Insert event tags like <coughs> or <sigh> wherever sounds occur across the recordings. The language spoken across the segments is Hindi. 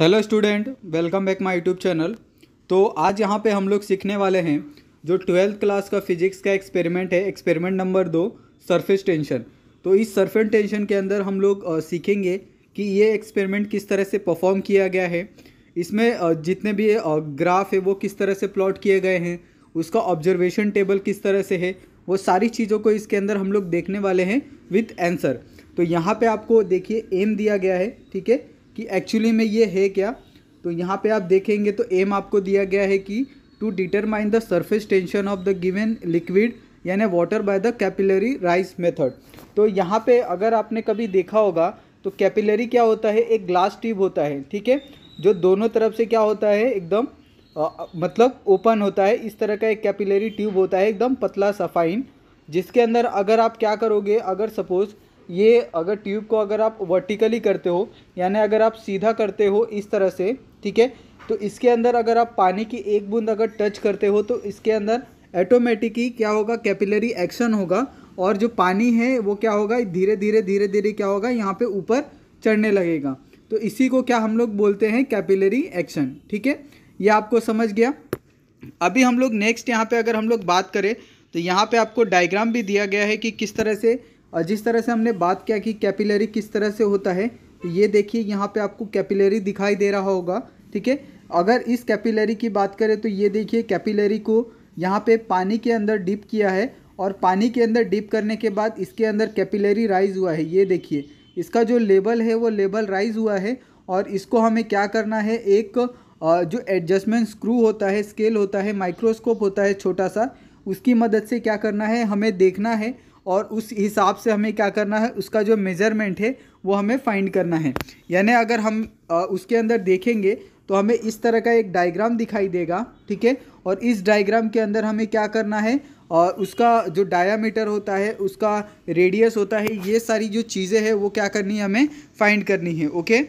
hello student welcome back my YouTube channel तो आज यहाँ पे हम लोग सीखने वाले हैं जो ट्वेल्थ क्लास का फिजिक्स का एक्सपेरिमेंट है एक्सपेरिमेंट नंबर दो सरफेस टेंशन तो इस सरफेस टेंशन के अंदर हम लोग सीखेंगे कि ये एक्सपेरिमेंट किस तरह से परफॉर्म किया गया है इसमें जितने भी ग्राफ है वो किस तरह से प्लॉट किए गए हैं उसका ऑब्जर्वेशन टेबल किस तरह से है वो सारी चीज़ों को इसके अंदर हम लोग देखने वाले हैं विथ एंसर तो यहाँ पर आपको देखिए एम दिया गया है ठीक है कि एक्चुअली में ये है क्या तो यहाँ पे आप देखेंगे तो एम आपको दिया गया है कि to determine the surface tension of the given liquid यानी water by the capillary rise method तो यहाँ पे अगर आपने कभी देखा होगा तो कैपिलरी क्या होता है एक ग्लास ट्यूब होता है ठीक है जो दोनों तरफ से क्या होता है एकदम मतलब ओपन होता है इस तरह का एक कैपिलरी ट्यूब होता है एकदम पतला सफाइन जिसके अंदर अगर आप क्या करोगे अगर सपोज़ ये अगर ट्यूब को अगर आप वर्टिकली करते हो यानी अगर आप सीधा करते हो इस तरह से ठीक है तो इसके अंदर अगर आप पानी की एक बूंद अगर टच करते हो तो इसके अंदर ऑटोमेटिक ही क्या होगा कैपिलरी एक्शन होगा और जो पानी है वो क्या होगा धीरे धीरे धीरे धीरे क्या होगा यहाँ पे ऊपर चढ़ने लगेगा तो इसी को क्या हम लोग बोलते हैं कैपिलरी एक्शन ठीक है ये आपको समझ गया अभी हम लोग नेक्स्ट यहाँ पे अगर हम लोग बात करें तो यहाँ पे आपको डायग्राम भी दिया गया है कि किस तरह से और जिस तरह से हमने बात किया कि कैपिलरी किस तरह से होता है तो ये देखिए यहाँ पे आपको कैपिलरी दिखाई दे रहा होगा ठीक है अगर इस कैपिलरी की बात करें तो ये देखिए कैपिलरी को यहाँ पे पानी के अंदर डिप किया है और पानी के अंदर डिप करने के बाद इसके अंदर कैपिलरी राइज हुआ है ये देखिए इसका जो लेबल है वो लेबल राइज हुआ है और इसको हमें क्या करना है एक जो एडजस्टमेंट स्क्रू होता है स्केल होता है माइक्रोस्कोप होता है छोटा सा उसकी मदद से क्या करना है हमें देखना है और उस हिसाब से हमें क्या करना है उसका जो मेज़रमेंट है वो हमें फाइंड करना है यानी अगर हम आ, उसके अंदर देखेंगे तो हमें इस तरह का एक डायग्राम दिखाई देगा ठीक है और इस डायग्राम के अंदर हमें क्या करना है और उसका जो डायामीटर होता है उसका रेडियस होता है ये सारी जो चीज़ें हैं वो क्या करनी है हमें फाइंड करनी है ओके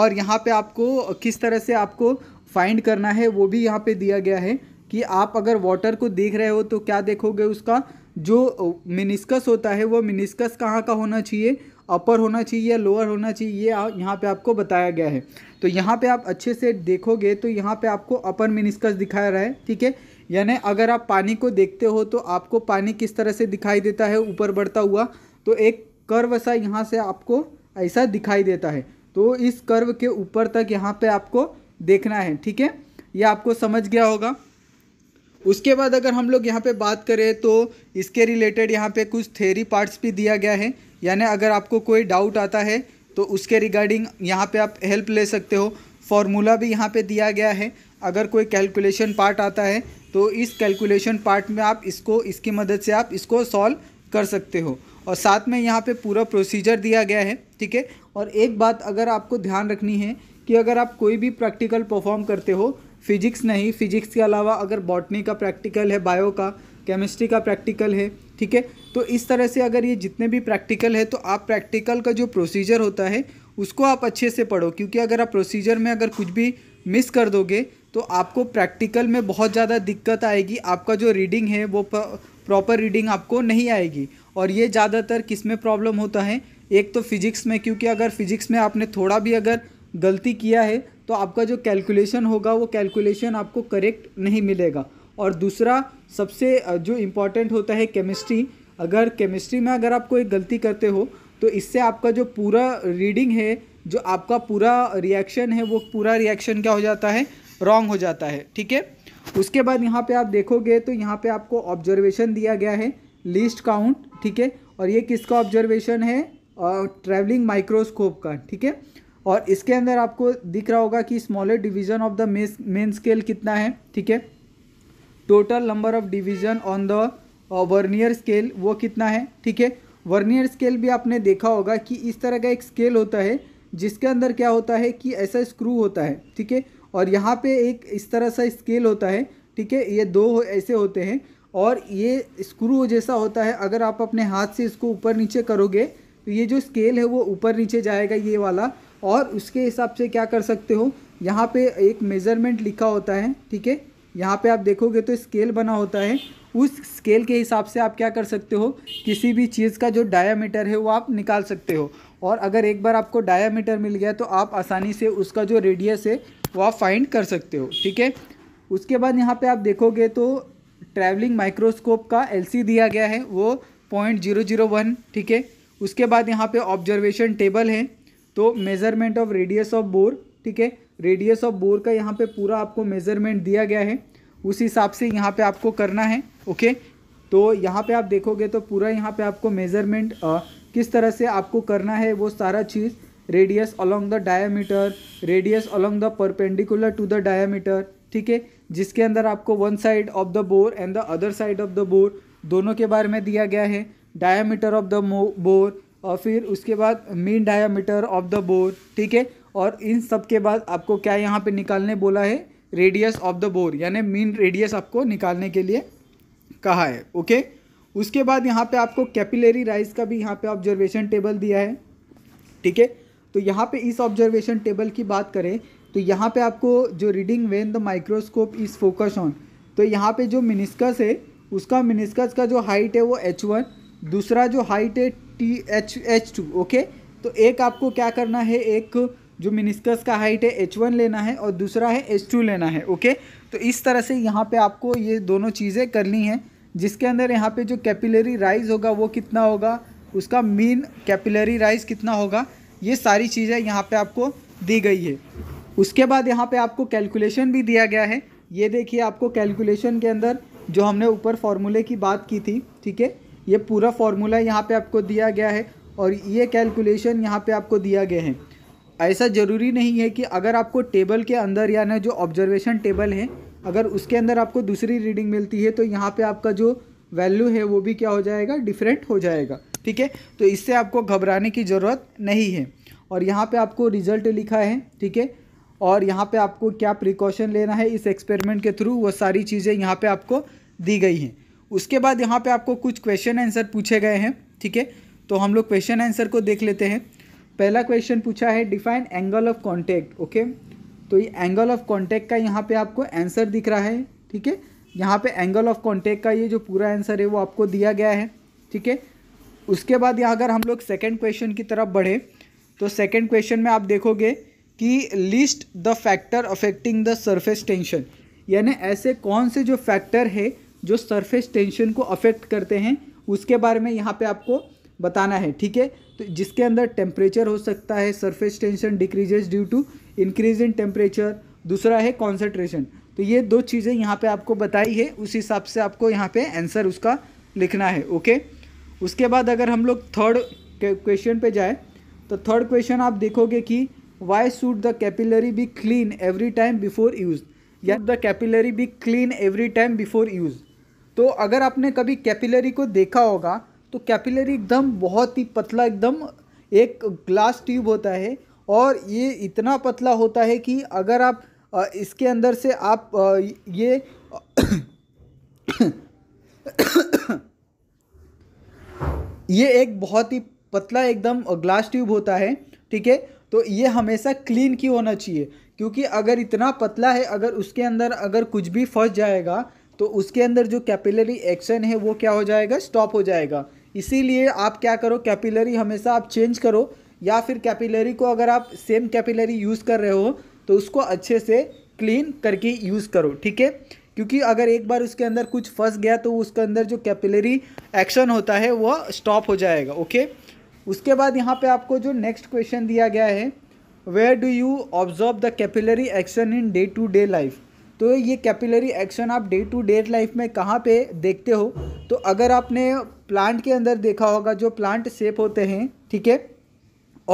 और यहाँ पे आपको किस तरह से आपको फाइंड करना है वो भी यहाँ पे दिया गया है कि आप अगर वाटर को देख रहे हो तो क्या देखोगे उसका जो मिनिस्कस होता है वो मिनिस्कस कहाँ का होना चाहिए अपर होना चाहिए या लोअर होना चाहिए ये यह यहाँ पे आपको बताया गया है तो यहाँ पे आप अच्छे से देखोगे तो यहाँ पे आपको अपर मिनिस्कस दिखाया रहा है ठीक है यानी अगर आप पानी को देखते हो तो आपको पानी किस तरह से दिखाई देता है ऊपर बढ़ता हुआ तो एक कर्व सा यहाँ से आपको ऐसा दिखाई देता है तो इस कर्व के ऊपर तक यहाँ पर आपको देखना है ठीक है यह आपको समझ गया होगा उसके बाद अगर हम लोग यहाँ पे बात करें तो इसके रिलेटेड यहाँ पे कुछ थेरी पार्ट्स भी दिया गया है यानी अगर आपको कोई डाउट आता है तो उसके रिगार्डिंग यहाँ पे आप हेल्प ले सकते हो फॉर्मूला भी यहाँ पे दिया गया है अगर कोई कैलकुलेशन पार्ट आता है तो इस कैलकुलेशन पार्ट में आप इसको इसकी मदद से आप इसको सॉल्व कर सकते हो और साथ में यहाँ पर पूरा प्रोसीजर दिया गया है ठीक है और एक बात अगर आपको ध्यान रखनी है कि अगर आप कोई भी प्रैक्टिकल परफॉर्म करते हो फिजिक्स नहीं फिजिक्स के अलावा अगर बॉटनी का प्रैक्टिकल है बायो का केमिस्ट्री का प्रैक्टिकल है ठीक है तो इस तरह से अगर ये जितने भी प्रैक्टिकल है तो आप प्रैक्टिकल का जो प्रोसीजर होता है उसको आप अच्छे से पढ़ो क्योंकि अगर आप प्रोसीजर में अगर कुछ भी मिस कर दोगे तो आपको प्रैक्टिकल में बहुत ज़्यादा दिक्कत आएगी आपका जो रीडिंग है वो प्रॉपर रीडिंग आपको नहीं आएगी और ये ज़्यादातर किस में प्रॉब्लम होता है एक तो फिज़िक्स में क्योंकि अगर फिज़िक्स में आपने थोड़ा भी अगर गलती किया है तो आपका जो कैलकुलेशन होगा वो कैलकुलेशन आपको करेक्ट नहीं मिलेगा और दूसरा सबसे जो इम्पॉर्टेंट होता है केमिस्ट्री अगर केमिस्ट्री में अगर आप कोई गलती करते हो तो इससे आपका जो पूरा रीडिंग है जो आपका पूरा रिएक्शन है वो पूरा रिएक्शन क्या हो जाता है रॉन्ग हो जाता है ठीक है उसके बाद यहाँ पे आप देखोगे तो यहाँ पे आपको ऑब्जर्वेशन दिया गया है लिस्ट काउंट ठीक है और ये किसका ऑब्जर्वेशन है ट्रैवलिंग माइक्रोस्कोप का ठीक है और इसके अंदर आपको दिख रहा होगा कि smaller division of the main scale कितना है ठीक है total number of division on the vernier scale वो कितना है ठीक है वर्नियर स्केल भी आपने देखा होगा कि इस तरह का एक स्केल होता है जिसके अंदर क्या होता है कि ऐसा स्क्रू होता है ठीक है और यहाँ पे एक इस तरह सा स्केल होता है ठीक है ये दो ऐसे होते हैं और ये स्क्रू जैसा होता है अगर आप अपने हाथ से इसको ऊपर नीचे करोगे तो ये जो स्केल है वो ऊपर नीचे जाएगा ये वाला और उसके हिसाब से क्या कर सकते हो यहाँ पे एक मेज़रमेंट लिखा होता है ठीक है यहाँ पे आप देखोगे तो स्केल बना होता है उस स्केल के हिसाब से आप क्या कर सकते हो किसी भी चीज़ का जो डायामीटर है वो आप निकाल सकते हो और अगर एक बार आपको डायामीटर मिल गया तो आप आसानी से उसका जो रेडियस है वो आप फाइंड कर सकते हो ठीक है उसके बाद यहाँ पे आप देखोगे तो ट्रैवलिंग माइक्रोस्कोप का एलसी दिया गया है वो पॉइंट जीरो जीरो वन ठीक है उसके बाद यहाँ पर ऑब्जर्वेशन टेबल है तो measurement of radius of bore ठीक है रेडियस ऑफ बोर का यहाँ पे पूरा आपको मेज़रमेंट दिया गया है उस हिसाब से यहाँ पे आपको करना है ओके तो यहाँ पे आप देखोगे तो पूरा यहाँ पे आपको मेज़रमेंट किस तरह से आपको करना है वो सारा चीज़ radius along the diameter radius along the perpendicular to the diameter ठीक है जिसके अंदर आपको one side of the bore and the other side of the bore दोनों के बारे में दिया गया है डायामीटर ऑफ द बोर और फिर उसके बाद mean diameter of the bore ठीक है और इन सब के बाद आपको क्या यहाँ पे निकालने बोला है रेडियस ऑफ द बोर यानी मीन रेडियस आपको निकालने के लिए कहा है ओके उसके बाद यहाँ पे आपको कैपिलरी राइज का भी यहाँ पे ऑब्जर्वेशन टेबल दिया है ठीक है तो यहाँ पे इस ऑब्जर्वेशन टेबल की बात करें तो यहाँ पे आपको जो reading when the microscope is focus on तो यहाँ पे जो मिनिस्कस है उसका मिनिस्कस का जो हाइट है वो एच वन दूसरा जो हाइट है T H H two okay तो एक आपको क्या करना है एक जो मिनिस्कस का हाइट है एच वन लेना है और दूसरा है एच टू लेना है ओके तो इस तरह से यहाँ पे आपको ये दोनों चीज़ें करनी हैं जिसके अंदर यहाँ पे जो कैपिलरी राइज होगा वो कितना होगा उसका मीन कैपिलरी राइज कितना होगा ये सारी चीज़ें यहाँ पर आपको दी गई है उसके बाद यहाँ पर आपको कैलकुलेशन भी दिया गया है ये देखिए आपको कैलकुलेशन के अंदर जो हमने ऊपर फॉर्मूले की बात की थी ठीक है ये पूरा फार्मूला यहाँ पे आपको दिया गया है और ये कैलकुलेशन यहाँ पे आपको दिया गया है ऐसा ज़रूरी नहीं है कि अगर आपको टेबल के अंदर यानी जो ऑब्जर्वेशन टेबल है अगर उसके अंदर आपको दूसरी रीडिंग मिलती है तो यहाँ पर आपका जो वैल्यू है वो भी क्या हो जाएगा डिफरेंट हो जाएगा ठीक है तो इससे आपको घबराने की ज़रूरत नहीं है और यहाँ पे आपको रिजल्ट लिखा है ठीक है और यहाँ पे आपको क्या प्रिकॉशन लेना है इस एक्सपेरिमेंट के थ्रू वो सारी चीज़ें यहाँ पे आपको दी गई हैं उसके बाद यहाँ पे आपको कुछ क्वेश्चन आंसर पूछे गए हैं ठीक है तो हम लोग क्वेश्चन आंसर को देख लेते हैं पहला क्वेश्चन पूछा है define angle of contact okay तो ये एंगल ऑफ कॉन्टैक्ट का यहाँ पे आपको आंसर दिख रहा है ठीक है यहाँ पे एंगल ऑफ कॉन्टैक्ट का ये जो पूरा आंसर है वो आपको दिया गया है ठीक है उसके बाद यहाँ अगर हम लोग सेकेंड क्वेश्चन की तरफ बढ़े तो सेकेंड क्वेश्चन में आप देखोगे कि list the factor affecting the surface tension यानी ऐसे कौन से जो फैक्टर है जो सरफेस टेंशन को अफेक्ट करते हैं उसके बारे में यहाँ पे आपको बताना है ठीक है तो जिसके अंदर टेम्परेचर हो सकता है surface tension decreases due to increase in temperature दूसरा है कॉन्सेंट्रेशन तो ये दो चीज़ें यहाँ पे आपको बताई है उस हिसाब से आपको यहाँ पे आंसर उसका लिखना है ओके उसके बाद अगर हम लोग थर्ड क्वेश्चन पे जाए तो थर्ड क्वेश्चन आप देखोगे कि why should the capillary be clean every time before use या the capillary be clean every time before use तो अगर आपने कभी कैपिलरी को देखा होगा तो कैपिलरी एकदम बहुत ही पतला एकदम एक ग्लास ट्यूब होता है और ये इतना पतला होता है कि अगर आप इसके अंदर से आप ये <coughs> ये एक बहुत ही पतला एकदम ग्लास ट्यूब होता है ठीक है तो ये हमेशा क्लीन की होना चाहिए क्योंकि अगर इतना पतला है अगर उसके अंदर अगर कुछ भी फंस जाएगा तो उसके अंदर जो कैपिलरी एक्शन है वो क्या हो जाएगा स्टॉप हो जाएगा इसीलिए आप क्या करो कैपिलरी हमेशा आप चेंज करो या फिर कैपिलरी को अगर आप सेम कैपिलरी यूज़ कर रहे हो तो उसको अच्छे से क्लीन करके यूज़ करो ठीक है क्योंकि अगर एक बार उसके अंदर कुछ फंस गया तो उसके अंदर जो कैपिलरी एक्शन होता है वह स्टॉप हो जाएगा ओके उसके बाद यहाँ पर आपको जो नेक्स्ट क्वेश्चन दिया गया है where do you observe the capillary action in day to day life तो ये कैपिलरी एक्शन आप डे टू डे लाइफ में कहाँ पे देखते हो तो अगर आपने प्लांट के अंदर देखा होगा जो प्लांट सेप होते हैं ठीक है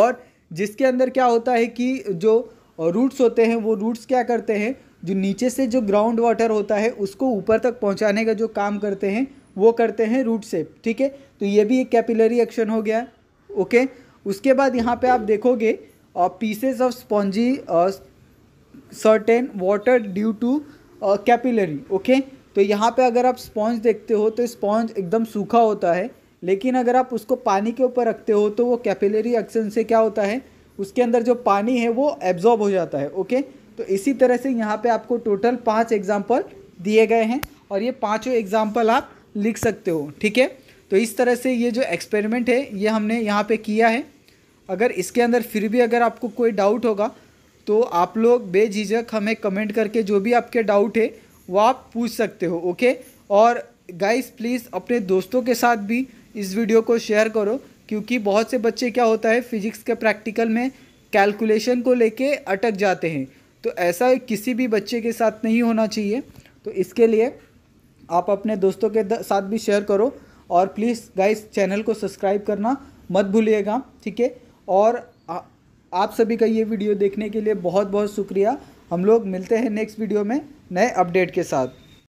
और जिसके अंदर क्या होता है कि जो रूट्स होते हैं वो रूट्स क्या करते हैं जो नीचे से जो ग्राउंड वाटर होता है उसको ऊपर तक पहुँचाने का जो काम करते हैं वो करते हैं रूट सेप ठीक है तो ये भी एक कैपिलरी एक्शन हो गया ओके उसके बाद यहाँ पर आप देखोगे pieces of spongy certain water due to capillary okay तो यहाँ पे अगर आप स्पॉन्ज देखते हो तो स्पॉन्ज एकदम सूखा होता है लेकिन अगर आप उसको पानी के ऊपर रखते हो तो वो कैपिलरी एक्शन से क्या होता है उसके अंदर जो पानी है वो एब्जॉर्ब हो जाता है ओके तो इसी तरह से यहाँ पे आपको टोटल पाँच एग्जाम्पल दिए गए हैं और ये पाँचों एग्जाम्पल आप लिख सकते हो ठीक है तो इस तरह से ये जो एक्सपेरिमेंट है ये हमने यहाँ पे किया है अगर इसके अंदर फिर भी अगर आपको कोई डाउट होगा तो आप लोग बेझिझक हमें कमेंट करके जो भी आपके डाउट है वो आप पूछ सकते हो ओके और गाइस प्लीज़ अपने दोस्तों के साथ भी इस वीडियो को शेयर करो क्योंकि बहुत से बच्चे क्या होता है फिजिक्स के प्रैक्टिकल में कैलकुलेशन को लेके अटक जाते हैं तो ऐसा किसी भी बच्चे के साथ नहीं होना चाहिए तो इसके लिए आप अपने दोस्तों के साथ भी शेयर करो और प्लीज़ गाइस चैनल को सब्सक्राइब करना मत भूलिएगा ठीक है और आप सभी का ये वीडियो देखने के लिए बहुत बहुत शुक्रिया हम लोग मिलते हैं नेक्स्ट वीडियो में नए अपडेट के साथ